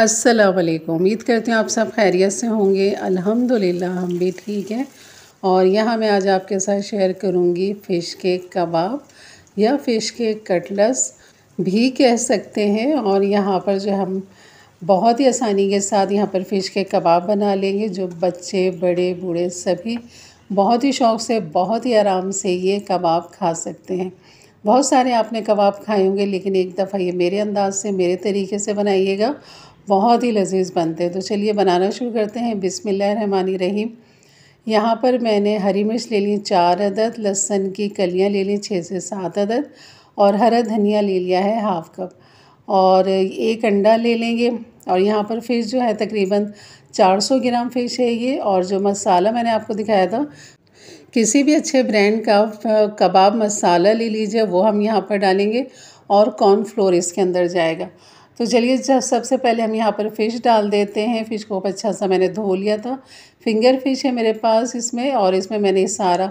अस्सलाम वालेकुम उम्मीद करती हूँ आप सब खैरियत से होंगे अल्हम्दुलिल्लाह हम भी ठीक हैं और यहाँ मैं आज आपके साथ शेयर करूँगी फ़िश के कबाब या फ़िश के कटलस भी कह सकते हैं और यहाँ पर जो हम बहुत ही आसानी के साथ यहाँ पर फ़िश के कबाब बना लेंगे जो बच्चे बड़े बूढ़े सभी बहुत ही शौक़ से बहुत ही आराम से ये कबाब खा सकते हैं बहुत सारे आपने कबाब खाए होंगे लेकिन एक दफ़ा ये मेरे अंदाज से मेरे तरीके से बनाइएगा बहुत ही लजीज बनते हैं तो चलिए बनाना शुरू करते हैं बिसमिल्ल रहीम यहाँ पर मैंने हरी मिर्च ले ली चार अदद लहसन की कलियाँ ले ली छः से सात अदद और हरा धनिया ले लिया है हाफ़ कप और एक अंडा ले लेंगे और यहाँ पर फिश जो है तकरीबन 400 ग्राम फिश है ये और जो मसाला मैंने आपको दिखाया था किसी भी अच्छे ब्रांड का कबाब मसाला ले लीजिए वो हम यहाँ पर डालेंगे और कॉर्न फ्लोर इसके अंदर जाएगा तो चलिए जब सबसे पहले हम यहाँ पर फ़िश डाल देते हैं फ़िश को अच्छा सा मैंने धो लिया था फिंगर फिश है मेरे पास इसमें और इसमें मैंने सारा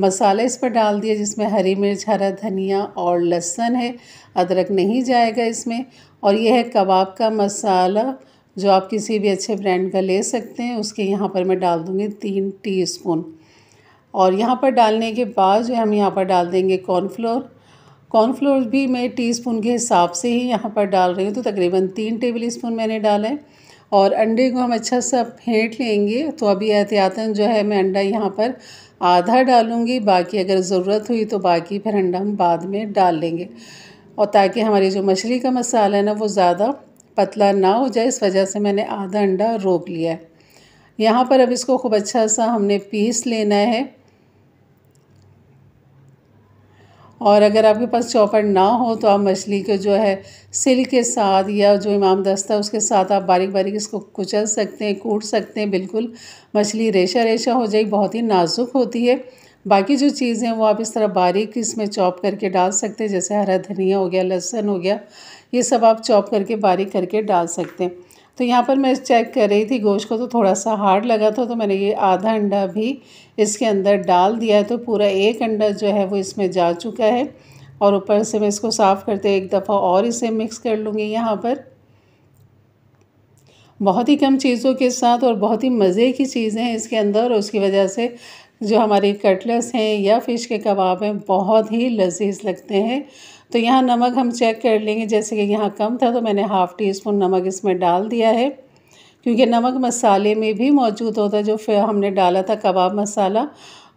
मसाला इस पर डाल दिया जिसमें हरी मिर्च हरा धनिया और लहसुन है अदरक नहीं जाएगा इसमें और ये है कबाब का मसाला जो आप किसी भी अच्छे ब्रांड का ले सकते हैं उसके यहाँ पर मैं डाल दूँगी तीन टीस्पून और यहाँ पर डालने के बाद जो हम यहाँ पर डाल देंगे कॉर्नफ्लोर कॉर्नफ्लोर भी मैं टीस्पून के हिसाब से ही यहाँ पर डाल रही हूँ तो तकरीबन तीन टेबल स्पून मैंने डाला है और अंडे को हम अच्छा सा फेंट लेंगे तो अभी एहतियातन जो है मैं अंडा यहाँ पर आधा डालूँगी बाकी अगर ज़रूरत हुई तो बाकी फिर अंडा हम बाद में डाल लेंगे और ताकि हमारी जो मछली का मसाला है ना वो ज़्यादा पतला ना हो जाए इस वजह से मैंने आधा अंडा रोक लिया है यहाँ पर अब इसको खूब अच्छा सा हमने पीस लेना है और अगर आपके पास चॉपर ना हो तो आप मछली को जो है सिल के साथ या जो इमाम दस्ता उसके साथ आप बारीक बारीक इसको कुचल सकते हैं कूट सकते हैं बिल्कुल मछली रेशा रेशा हो जाएगी बहुत ही नाजुक होती है बाकी जो चीज़ें वो आप इस तरह बारीक इसमें चॉप करके डाल सकते हैं जैसे हरा धनिया हो गया लहसुन हो गया ये सब आप चॉप करके बारीक करके डाल सकते हैं तो यहाँ पर मैं चेक कर रही थी गोश्त को तो थोड़ा सा हार्ड लगा था तो मैंने ये आधा अंडा भी इसके अंदर डाल दिया है तो पूरा एक अंडा जो है वो इसमें जा चुका है और ऊपर से मैं इसको साफ़ करते एक दफ़ा और इसे मिक्स कर लूँगी यहाँ पर बहुत ही कम चीज़ों के साथ और बहुत ही मज़े की चीज़ें हैं इसके अंदर और उसकी वजह से जो हमारे कटलेस हैं या फ़िश के कबाब हैं बहुत ही लजीज लगते हैं तो यहाँ नमक हम चेक कर लेंगे जैसे कि यहाँ कम था तो मैंने हाफ़ टी स्पून नमक इसमें डाल दिया है क्योंकि नमक मसाले में भी मौजूद होता है जो फिर हमने डाला था कबाब मसाला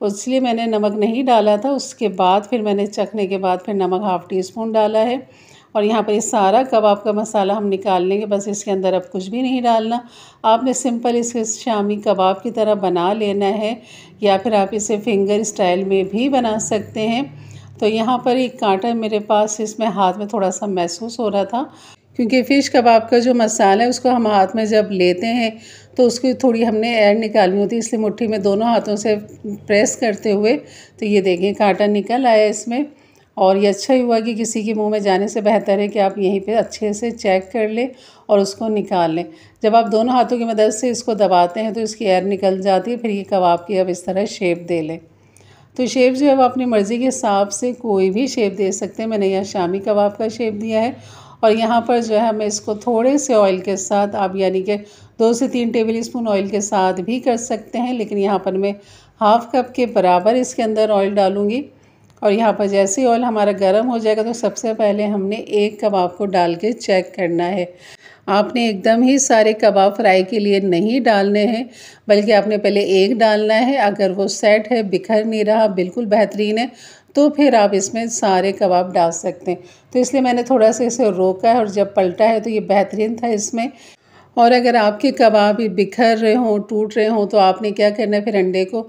इसलिए मैंने नमक नहीं डाला था उसके बाद फिर मैंने चखने के बाद फिर नमक हाफ़ टी स्पून डाला है और यहाँ पर ये सारा कबाब का मसाला हम निकाल लेंगे बस इसके अंदर अब कुछ भी नहीं डालना आपने सिंपल इसके शामी कबाब की तरह बना लेना है या फिर आप इसे फिंगर स्टाइल में भी बना सकते हैं तो यहाँ पर एक कांटा मेरे पास इसमें हाथ में थोड़ा सा महसूस हो रहा था क्योंकि फ़िश कबाब का जो मसाला है उसको हम हाथ में जब लेते हैं तो उसकी थोड़ी हमने एयर निकालनी होती है इसलिए मुट्ठी में दोनों हाथों से प्रेस करते हुए तो ये देखें कांटा निकल आया इसमें और ये अच्छा ही हुआ कि किसी के मुंह में जाने से बेहतर है कि आप यहीं पे अच्छे से चेक कर लें और उसको निकाल लें जब आप दोनों हाथों की मदद से इसको दबाते हैं तो इसकी एयर निकल जाती है फिर ये कबाब की अब इस तरह शेप दे लें तो शेप जो है वो अपनी मर्ज़ी के हिसाब से कोई भी शेप दे सकते हैं मैंने यहाँ शामी कबाब का शेप दिया है और यहाँ पर जो है मैं इसको थोड़े से ऑयल के साथ आप यानी कि दो से तीन टेबल स्पून ऑयल के साथ भी कर सकते हैं लेकिन यहाँ पर मैं हाफ़ कप के बराबर इसके अंदर ऑयल डालूँगी और यहाँ पर जैसे ही ऑयल हमारा गर्म हो जाएगा तो सबसे पहले हमने एक कबाब को डाल के चेक करना है आपने एकदम ही सारे कबाब फ्राई के लिए नहीं डालने हैं बल्कि आपने पहले एक डालना है अगर वो सेट है बिखर नहीं रहा बिल्कुल बेहतरीन है तो फिर आप इसमें सारे कबाब डाल सकते हैं तो इसलिए मैंने थोड़ा सा इसे रोका है और जब पलटा है तो ये बेहतरीन था इसमें और अगर आपके कबाब बिखर रहे हों टूट रहे हों तो आपने क्या करना है फिर अंडे को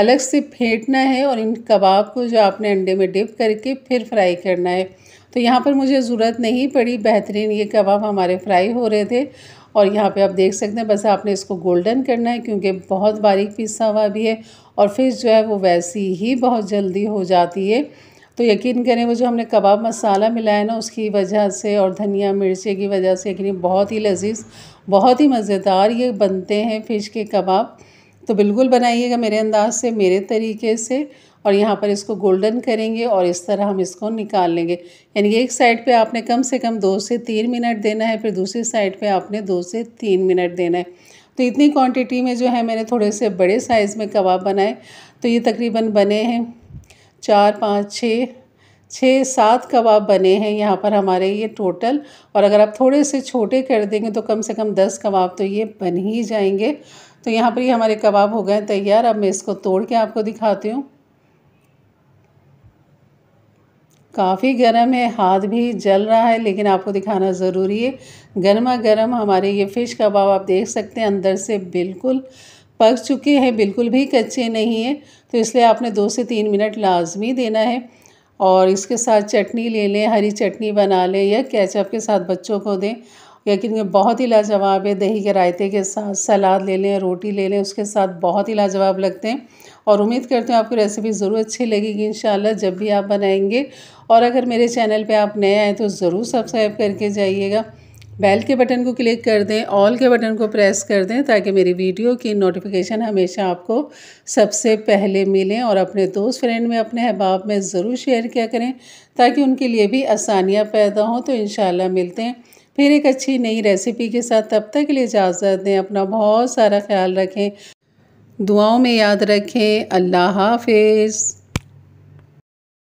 अलग से फेंटना है और इन कबाब को जो आपने अंडे में डिप करके फिर फ्राई करना है तो यहाँ पर मुझे ज़रूरत नहीं पड़ी बेहतरीन ये कबाब हमारे फ्राई हो रहे थे और यहाँ पे आप देख सकते हैं बस आपने इसको गोल्डन करना है क्योंकि बहुत बारीक पिसा हुआ भी है और फिर जो है वो वैसी ही बहुत जल्दी हो जाती है तो यकीन करें वो जो हमने कबाब मसाला मिलाया ना उसकी वजह से और धनिया मिर्ची की वजह से यकीन बहुत ही लजीज बहुत ही मज़ेदार ये बनते हैं फ़िश के कबाब तो बिल्कुल बनाइएगा मेरे अंदाज से मेरे तरीके से और यहाँ पर इसको गोल्डन करेंगे और इस तरह हम इसको निकाल लेंगे यानी एक साइड पे आपने कम से कम दो से तीन मिनट देना है फिर दूसरी साइड पे आपने दो से तीन मिनट देना है तो इतनी क्वांटिटी में जो है मैंने थोड़े से बड़े साइज़ में कबाब बनाए तो ये तकरीबन बने हैं चार पाँच छः छः सात कबाब बने हैं यहाँ पर हमारे ये टोटल और अगर आप थोड़े से छोटे कर देंगे तो कम से कम दस कबाब तो ये बन ही जाएंगे तो यहाँ पर ये हमारे कबाब हो गए तैयार अब मैं इसको तोड़ के आपको दिखाती हूँ काफ़ी गर्म है हाथ भी जल रहा है लेकिन आपको दिखाना ज़रूरी है गर्मा गर्म हमारे ये फ़िश कबाब आप देख सकते हैं अंदर से बिल्कुल पक चुके हैं बिल्कुल भी कच्चे नहीं हैं तो इसलिए आपने दो से तीन मिनट लाजमी देना है और इसके साथ चटनी ले लें हरी चटनी बना लें या कैचअप के साथ बच्चों को दें लेकिन बहुत ही लाजवाब है दही के रायते के साथ सलाद ले लें रोटी ले लें उसके साथ बहुत ही लाजवाब लगते हैं और उम्मीद करते हैं आपको रेसिपी ज़रूर अच्छी लगेगी इन जब भी आप बनाएंगे और अगर मेरे चैनल पे आप नए आए तो ज़रूर सब्सक्राइब करके जाइएगा बेल के बटन को क्लिक कर दें ऑल के बटन को प्रेस कर दें ताकि मेरी वीडियो की नोटिफिकेशन हमेशा आपको सबसे पहले मिलें और अपने दोस्त फ्रेंड में अपने अहबाब में ज़रूर शेयर किया करें ताकि उनके लिए भी आसानियाँ पैदा हों तो इन मिलते हैं फिर एक अच्छी नई रेसिपी के साथ तब तक के लिए इजाज़त दें अपना बहुत सारा ख्याल रखें दुआओं में याद रखें अल्लाह हाफिज़